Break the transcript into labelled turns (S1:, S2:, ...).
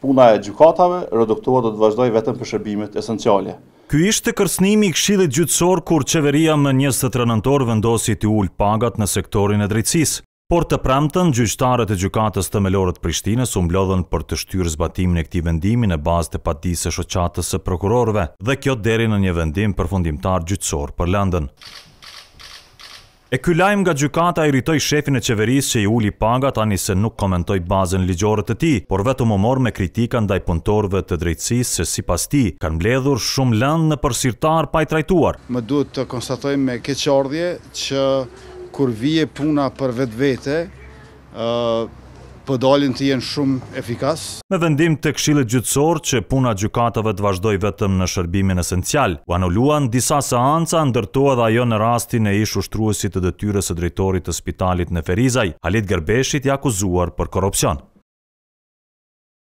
S1: Puna e gjukatave reduktuar do të vazhdoj vetëm për shërbimet esenciale.
S2: Ky ishte kërsnimi i kshilit gjytsor kur qeveria më njësë të trenëntor vendosi të ullë pagat në sektorin e drejtsis, por të premten gjyqtarët e gjukatës të melorët Prishtines umblodhen për të shtyrë zbatimin e këti vendimi në bazë të patisë e shoqatës e prokurorve dhe kjo deri në një vendim për fundimtar gjytsor për lëndën. E ky lajm nga gjykata irritoi shefin e qeveris që i uli paga tani se nuk komentoi bazën ligjore të tij, por vetëm u mor me kritika ndaj punëtorve të drejtësisë se sipas tij kanë mbledhur shumë lëndë në përsirtar pa i trajtuar.
S3: Më duhet të konstatoj me keqordje që kur vije puna për vetvete, ë pëdalin të jenë shumë efikas.
S2: Me vendim të kshilët gjytsor që puna gjykatave të vazhdoj vetëm në shërbimin esencial, u anulluan disa seanca ndërtoa dhe ajo në rastin e ish ushtruesit të dëtyre së drejtorit të spitalit në Ferizaj, Halit Gerbeshit i akuzuar për korupcion.